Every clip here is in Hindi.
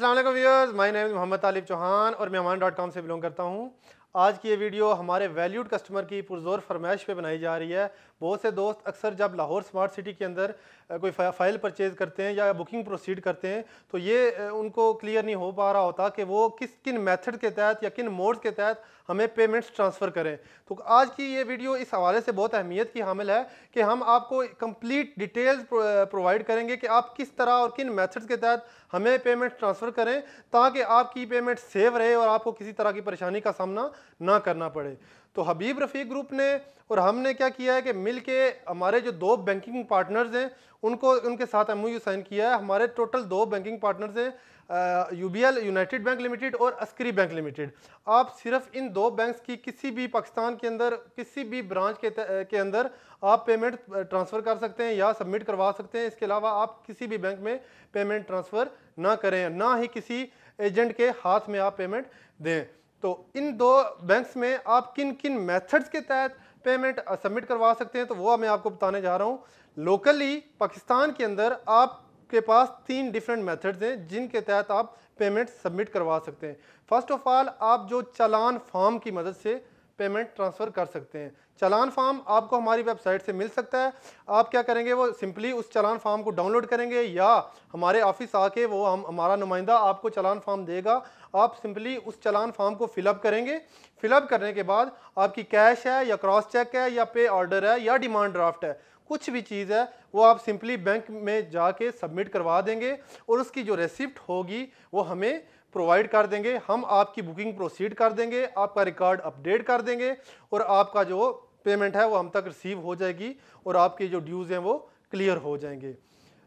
वालेकुम viewers my name Mohammad Talib Chauhan और मैं अमान डॉट कॉम से बिलोंग करता हूँ आज की ये वीडियो हमारे वैल्यूड कस्टमर की पुरजोर फरमाइश पे बनाई जा रही है बहुत से दोस्त अक्सर जब लाहौर स्मार्ट सिटी के अंदर कोई फाइल परचेज़ करते हैं या बुकिंग प्रोसीड करते हैं तो ये उनको क्लियर नहीं हो पा रहा होता कि वो किस किन मेथड के तहत या किन मोड्स के तहत हमें पेमेंट्स ट्रांसफ़र करें तो आज की ये वीडियो इस हवाले से बहुत अहमियत की हामिल है कि हम आपको कंप्लीट डिटेल्स प्रोवाइड करेंगे कि आप किस तरह और किन मेथड्स के तहत हमें पेमेंट ट्रांसफ़र करें ताकि आपकी पेमेंट सेव रहे और आपको किसी तरह की परेशानी का सामना ना करना पड़े तो हबीब रफ़ी ग्रुप ने और हमने क्या किया है कि मिल के हमारे जो दो बैंकिंग पार्टनर्स हैं उनको उनके साथ एम साइन किया है हमारे टोटल दो बैंकिंग पार्टनर्स हैं U B L United Bank Limited और अस्करी बैंक लिमिटेड आप सिर्फ इन दो बैंक्स की किसी भी पाकिस्तान के अंदर किसी भी ब्रांच के के अंदर आप पेमेंट ट्रांसफ़र कर सकते हैं या सबमिट करवा सकते हैं इसके अलावा आप किसी भी बैंक में पेमेंट ट्रांसफ़र ना करें ना ही किसी एजेंट के हाथ में आप पेमेंट दें तो इन दो बैंक्स में आप किन किन मेथड्स के तहत पेमेंट सबमिट करवा सकते हैं तो वह मैं आपको बताने जा रहा हूँ लोकली पाकिस्तान के अंदर आपके पास तीन डिफरेंट मेथड्स हैं जिनके तहत आप पेमेंट सबमिट करवा सकते हैं फर्स्ट ऑफ ऑल आप जो चलान फॉर्म की मदद से पेमेंट ट्रांसफ़र कर सकते हैं चलान फार्म आपको हमारी वेबसाइट से मिल सकता है आप क्या करेंगे वो सिंपली उस चलान फार्म को डाउनलोड करेंगे या हमारे ऑफिस आके वो हम हमारा नुमाइंदा आपको चलान फार्म देगा आप सिंपली उस चलान फॉर्म को फिलअप करेंगे फिलअप करने के बाद आपकी कैश है या क्रॉस चेक है या पे ऑर्डर है या डिमांड ड्राफ्ट है कुछ भी चीज़ है वो आप सिंपली बैंक में जाके सबमिट करवा देंगे और उसकी जो रेसिप्ट होगी वो हमें प्रोवाइड कर देंगे हम आपकी बुकिंग प्रोसीड कर देंगे आपका रिकॉर्ड अपडेट कर देंगे और आपका जो पेमेंट है वो हम तक रिसीव हो जाएगी और आपके जो ड्यूज़ हैं वो क्लियर हो जाएंगे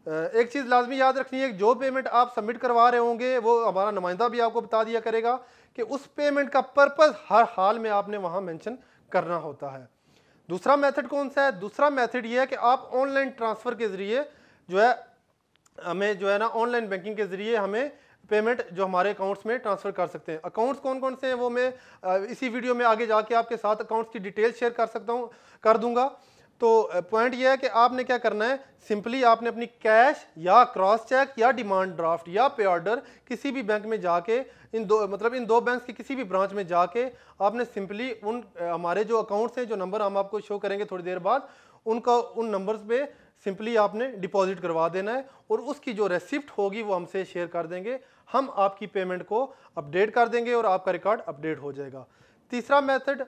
एक चीज़ लाजमी याद रखनी है जो पेमेंट आप सबमिट करवा रहे होंगे वो हमारा नुमाइंदा भी आपको बता दिया करेगा कि उस पेमेंट का पर्पज़ हर हाल में आपने वहाँ मैंशन करना होता है दूसरा मेथड कौन सा है दूसरा मेथड ये है कि आप ऑनलाइन ट्रांसफ़र के ज़रिए जो है हमें जो है ना ऑनलाइन बैंकिंग के ज़रिए हमें पेमेंट जो हमारे अकाउंट्स में ट्रांसफ़र कर सकते हैं अकाउंट्स कौन कौन से हैं वो मैं इसी वीडियो में आगे जाके आपके साथ अकाउंट्स की डिटेल शेयर कर सकता हूँ कर दूँगा तो पॉइंट ये है कि आपने क्या करना है सिंपली आपने अपनी कैश या क्रॉस चेक या डिमांड ड्राफ्ट या पे ऑर्डर किसी भी बैंक में जाके इन दो मतलब इन दो बैंक की किसी भी ब्रांच में जाके आपने सिंपली उन हमारे जो अकाउंट्स हैं जो नंबर हम आपको शो करेंगे थोड़ी देर बाद उनका उन नंबर्स पे सिंपली आपने डिपॉजिट करवा देना है और उसकी जो रेसिप्ट होगी वो हमसे शेयर कर देंगे हम आपकी पेमेंट को अपडेट कर देंगे और आपका रिकॉर्ड अपडेट हो जाएगा तीसरा मेथड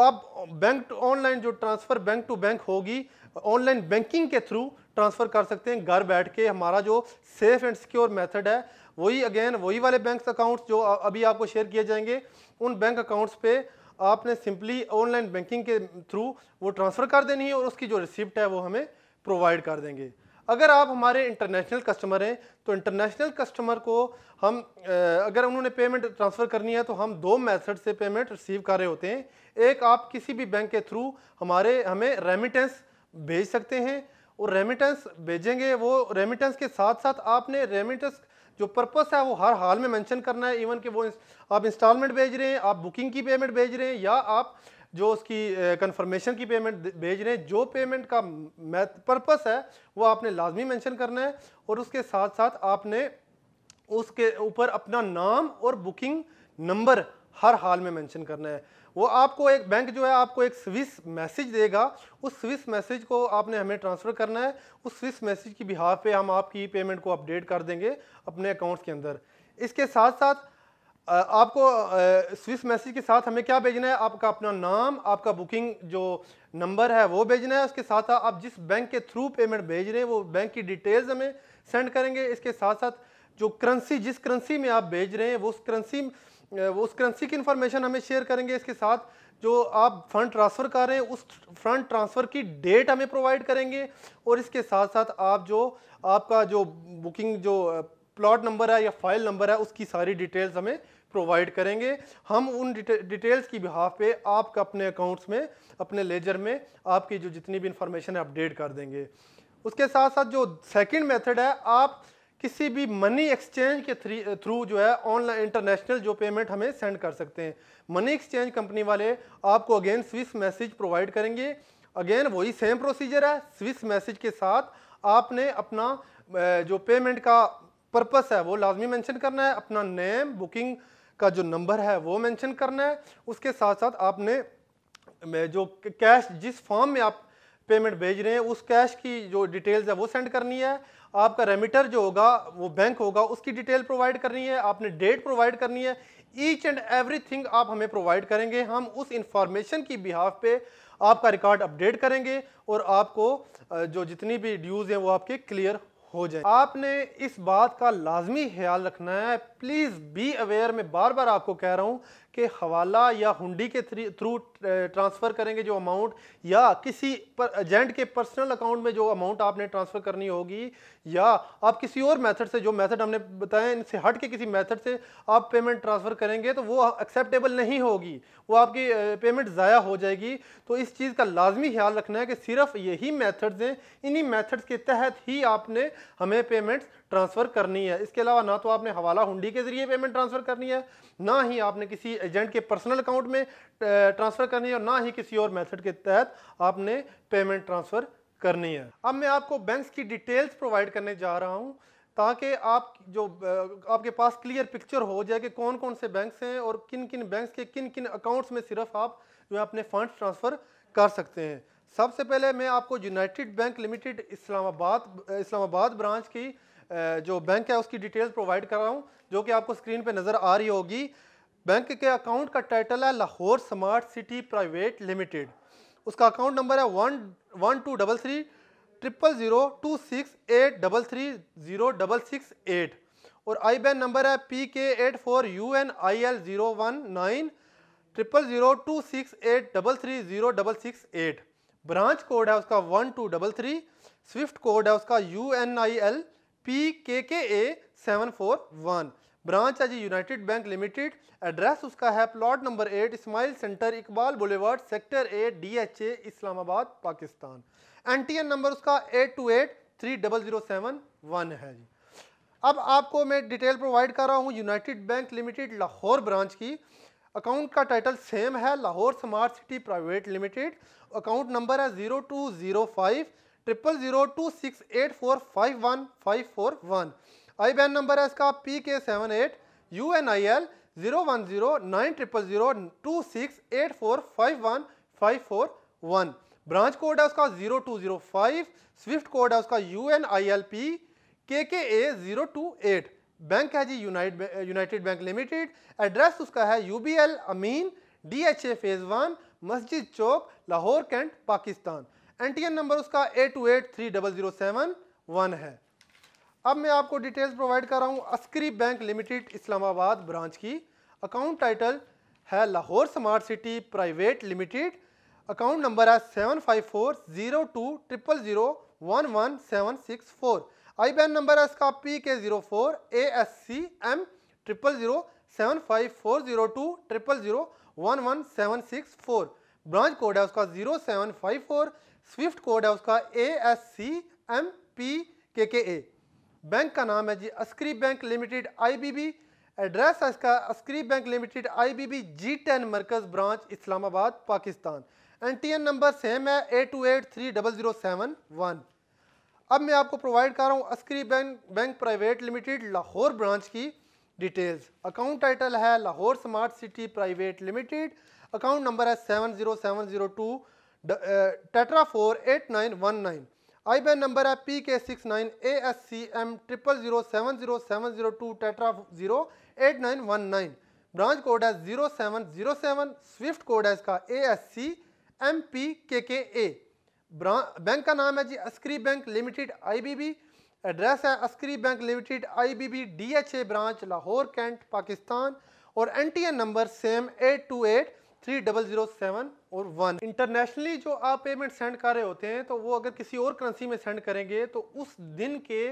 अब बैंक ऑनलाइन जो ट्रांसफ़र बैंक टू बैंक होगी ऑनलाइन बैंकिंग के थ्रू ट्रांसफ़र कर सकते हैं घर बैठ के हमारा जो सेफ़ एंड सिक्योर मेथड है वही अगेन वही वाले बैंक अकाउंट्स जो अभी आपको शेयर किए जाएंगे उन बैंक अकाउंट्स पे आपने सिंपली ऑनलाइन बैंकिंग के थ्रू वो ट्रांसफ़र कर देनी है और उसकी जो रिसिप्ट है वो हमें प्रोवाइड कर देंगे अगर आप हमारे इंटरनेशनल कस्टमर हैं तो इंटरनेशनल कस्टमर को हम अगर उन्होंने पेमेंट ट्रांसफ़र करनी है तो हम दो मेथड से पेमेंट रिसीव कर रहे होते हैं एक आप किसी भी बैंक के थ्रू हमारे हमें रेमिटेंस भेज सकते हैं और रेमिटेंस भेजेंगे वो रेमिटेंस के साथ साथ आपने रेमिटेंस जो पर्पस है वो हर हाल में मेंशन करना है इवन कि वो आप इंस्टॉलमेंट भेज रहे हैं आप बुकिंग की पेमेंट भेज रहे हैं या आप जो उसकी कन्फर्मेशन की पेमेंट भेज रहे हैं जो पेमेंट का मैथ पर्पस है वो आपने लाजमी मेंशन करना है और उसके साथ साथ आपने उसके ऊपर अपना नाम और बुकिंग नंबर हर हाल में मेंशन करना है वो आपको एक बैंक जो है आपको एक स्विस मैसेज देगा उस स्विस मैसेज को आपने हमें ट्रांसफ़र करना है उस स्विस मैसेज की बिहाफ पे हम आपकी पेमेंट को अपडेट कर देंगे अपने अकाउंट्स के अंदर इसके साथ साथ आपको स्विस मैसेज के साथ हमें क्या भेजना है आपका अपना नाम आपका बुकिंग जो नंबर है वो भेजना है उसके साथ आप जिस बैंक के थ्रू पेमेंट भेज रहे हैं वो बैंक की डिटेल्स हमें सेंड करेंगे इसके साथ साथ जो करेंसी जिस करेंसी में आप भेज रहे हैं वो उस करेंसी वो उस करेंसी की इन्फॉर्मेशन हमें शेयर करेंगे इसके साथ जो आप फंड ट्रांसफ़र कर रहे हैं उस फंड ट्रांसफ़र की डेट हमें प्रोवाइड करेंगे और इसके साथ साथ आप जो आपका जो बुकिंग जो प्लॉट नंबर है या फाइल नंबर है उसकी सारी डिटेल्स हमें प्रोवाइड करेंगे हम उन डिटे, डिटेल्स की बिहाफ पे आपका अपने अकाउंट्स में अपने लेजर में आपकी जो जितनी भी इंफॉर्मेशन है अपडेट कर देंगे उसके साथ साथ जो सेकंड मेथड है आप किसी भी मनी एक्सचेंज के थ्रू जो है ऑनलाइन इंटरनेशनल जो पेमेंट हमें सेंड कर सकते हैं मनी एक्सचेंज कंपनी वाले आपको अगेन स्विस मैसेज प्रोवाइड करेंगे अगेन वही सेम प्रोसीजर है स्विस मैसेज के साथ आपने अपना जो पेमेंट का पर्पस है वो लाजमी मेंशन करना है अपना नेम बुकिंग का जो नंबर है वो मेंशन करना है उसके साथ साथ आपने जो कैश जिस फॉर्म में आप पेमेंट भेज रहे हैं उस कैश की जो डिटेल्स है वो सेंड करनी है आपका रेमिटर जो होगा वो बैंक होगा उसकी डिटेल प्रोवाइड करनी है आपने डेट प्रोवाइड करनी है ईच एंड एवरीथिंग आप हमें प्रोवाइड करेंगे हम उस इंफॉर्मेशन की बिहाफ पे आपका रिकॉर्ड अपडेट करेंगे और आपको जो जितनी भी ड्यूज़ हैं वो आपके क्लियर हो जाए आपने इस बात का लाजमी ख्याल रखना है प्लीज़ बी अवेयर मैं बार बार आपको कह रहा हूँ कि हवाला या हुंडी के थ्रू ट्रांसफ़र करेंगे जो अमाउंट या किसी पर एजेंट के पर्सनल अकाउंट में जो अमाउंट आपने ट्रांसफ़र करनी होगी या आप किसी और मेथड से जो मेथड हमने बताया इनसे हट के किसी मेथड से आप पेमेंट ट्रांसफ़र करेंगे तो वो एक्सेप्टेबल नहीं होगी वो आपकी पेमेंट ज़ाया हो जाएगी तो इस चीज़ का लाजमी ख्याल रखना है कि सिर्फ यही मैथड्स हैं इन्हीं मैथड्स के तहत ही आपने हमें पेमेंट्स ट्रांसफ़र करनी है इसके अलावा ना तो आपने हवाला हुंडी के ज़रिए पेमेंट ट्रांसफ़र करनी है ना ही आपने किसी एजेंट के पर्सनल अकाउंट में ट्रांसफ़र करनी है और ना ही किसी और मेथड के तहत आपने पेमेंट ट्रांसफ़र करनी है अब मैं आपको बैंक्स की डिटेल्स प्रोवाइड करने जा रहा हूँ ताकि आप जो आपके पास क्लियर पिक्चर हो जाए कि कौन कौन से बैंक्स हैं और किन किन बैंक्स के किन किन अकाउंट्स में सिर्फ आप जो है अपने फंड ट्रांसफ़र कर सकते हैं सबसे पहले मैं आपको United Bank limited Islamabad Islamabad branch की जो बैंक है उसकी डिटेल्स प्रोवाइड कर रहा हूँ जो कि आपको स्क्रीन पे नज़र आ रही होगी बैंक के अकाउंट का टाइटल है Lahore smart city private limited उसका अकाउंट नंबर है one one two double three triple zero two six eight double three zero double six eight और आई बैन नंबर है P K eight four U N I L zero one nine triple zero two six eight double three zero double six eight branch code है उसका one two double three SWIFT code है उसका U N I L P K K A seven four one branch है जी यूनाइटेड बैंक लिमिटेड एड्रेस उसका है plot number eight Ismail centre Iqbal boulevard sector A D H A Islamabad Pakistan N number उसका eight two eight three double zero seven one है जी अब आपको मैं डिटेल प्रोवाइड कर रहा हूँ United Bank Limited Lahore branch की अकाउंट का टाइटल सेम है Lahore smart city private limited account number है zero two zero five triple zero two six eight four five one five four one IBAN number है इसका P K seven eight U N I L zero one zero nine triple zero two six eight four five one five four one branch code है उसका zero two zero five SWIFT code है उसका U N I L P K K A zero two eight bank है जी unite United Bank Limited address उसका है U B L Amin D H A phase one Masjid Chowk Lahore cantt Pakistan N number उसका A two eight three double zero seven one है अब मैं आपको डिटेल्स प्रोवाइड कर रहा हूँ Askari bank limited Islamabad branch की अकाउंट टाइटल है Lahore smart city private limited account number है seven five four zero two triple zero one one seven six four IBAN number है इसका P K zero four A S C M triple zero seven five four zero two triple zero one one seven six four branch code है उसका zero seven five four swift code है उसका A S C M P K K A bank का नाम है जी Askari bank limited IBB address है इसका Askari bank limited IBB G ten Markaz branch Islamabad Pakistan N T N number same है A two eight three double zero seven one अब मैं आपको प्रोवाइड कर रहा हूँ Askari bank bank private limited Lahore branch की डिटेल्स अकाउंट टाइटल है Lahore smart city private limited account number है seven zero seven zero two tetra four eight nine one nine IBAN number है P K six nine A S C M triple zero seven zero seven zero two tetra zero eight nine one nine branch code है zero seven zero seven swift code है इसका A S C M P K K A bank का नाम है जी Askari bank limited I B B address है Askari bank limited I B B D H A branch Lahore cantt Pakistan और N T N number same eight two eight three double zero seven और वन इंटरनेशनली जो आप पेमेंट सेंड कर रहे होते हैं तो वो अगर किसी और करेंसी में सेंड करेंगे तो उस दिन के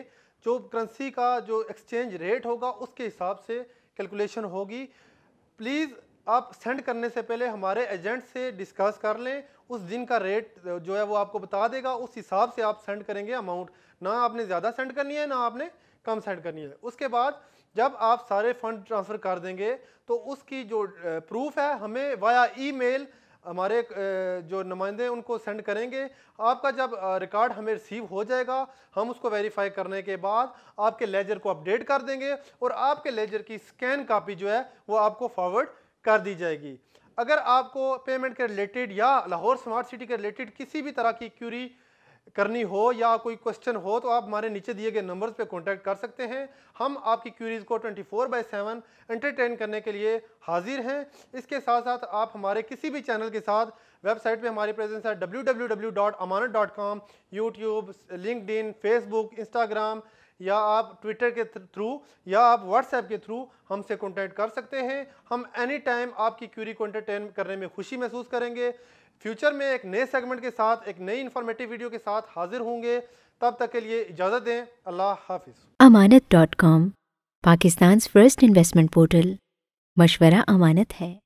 जो करेंसी का जो एक्सचेंज रेट होगा उसके हिसाब से कैलकुलेशन होगी प्लीज़ आप सेंड करने से पहले हमारे एजेंट से डिस्कस कर लें उस दिन का रेट जो है वो आपको बता देगा उस हिसाब से आप सेंड करेंगे अमाउंट ना आपने ज़्यादा सेंड करनी है ना आपने कम सेंड करनी है उसके बाद जब आप सारे फंड ट्रांसफ़र कर देंगे तो उसकी जो प्रूफ है हमें वाया ईमेल हमारे जो नुमाइंदे उनको सेंड करेंगे आपका जब रिकॉर्ड हमें रिसीव हो जाएगा हम उसको वेरीफाई करने के बाद आपके लेजर को अपडेट कर देंगे और आपके लेजर की स्कैन कापी जो है वो आपको फॉरवर्ड कर दी जाएगी अगर आपको पेमेंट के रिलेटेड या लाहौर स्मार्ट सिटी के रिलेटेड किसी भी तरह की क्यूरी करनी हो या कोई क्वेश्चन हो तो आप हमारे नीचे दिए गए नंबर्स पे कांटेक्ट कर सकते हैं हम आपकी क्यूरीज़ को 24 फोर बाई सेवन एंटरटेन करने के लिए हाजिर हैं इसके साथ साथ आप हमारे किसी भी चैनल के साथ वेबसाइट पे हमारी प्रेजेंस है W W W dot Amanat dot com YouTube LinkedIn Facebook Instagram या आप ट्विटर के थ्रू या आप व्हाट्सएप के थ्रू हमसे कॉन्टैक्ट कर सकते हैं हम एनी टाइम आपकी क्यूरी को एंटरटेन करने में खुशी महसूस करेंगे फ्यूचर में एक नए सेगमेंट के साथ एक नई इन्फॉर्मेटिव वीडियो के साथ हाजिर होंगे तब तक के लिए इजाज़त दें अल्लाह हाफिज़ Amanat dot com Pakistan first investment portal मशवरा अमानत है